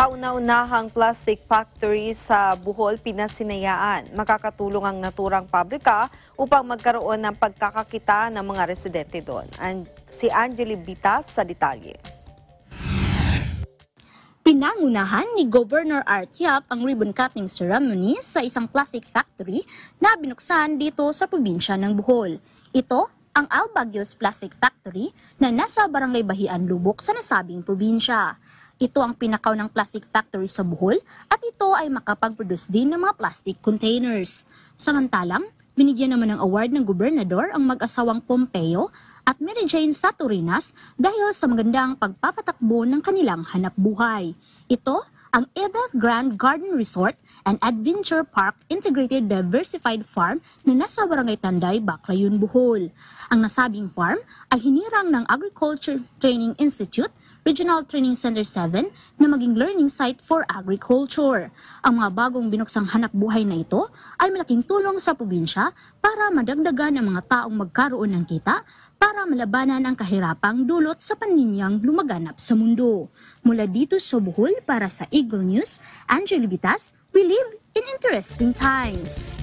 Kauna-unahang plastic factory sa Bohol pinasinayaan. Makakatulong ang naturang pabrika upang magkaroon ng pagkakakita ng mga residente doon. And si Angeli Bitas sa detalye. Pinangunahan ni Governor Artiap ang ribbon cutting ceremony sa isang plastic factory na binuksan dito sa probinsya ng Bohol. Ito ang Albagios Plastic Factory na nasa Barangay Bahian Lubok sa nasabing probinsya. Ito ang pinakaw ng plastic factory sa Bohol at ito ay makapag-produce din ng mga plastic containers. Samantalang, binigyan naman ng award ng gobernador ang mag-asawang Pompeo at Mary Jane Saturinas dahil sa magandang pagpapatakbo ng kanilang hanap buhay. Ito ang Edith Grand Garden Resort and Adventure Park Integrated Diversified Farm na nasa Barangay Tanday, Baclayon, Bohol. Ang nasabing farm ay hinirang ng Agriculture Training Institute Regional Training Center 7 na maging learning site for agriculture. Ang mga bagong binuksang hanap buhay na ito ay malaking tulong sa probinsya para madagdagan ang mga taong magkaroon ng kita para malabanan ang kahirapang dulot sa paninyang lumaganap sa mundo. Mula dito sa Bohol para sa Eagle News, Angel Bitas, we live in interesting times.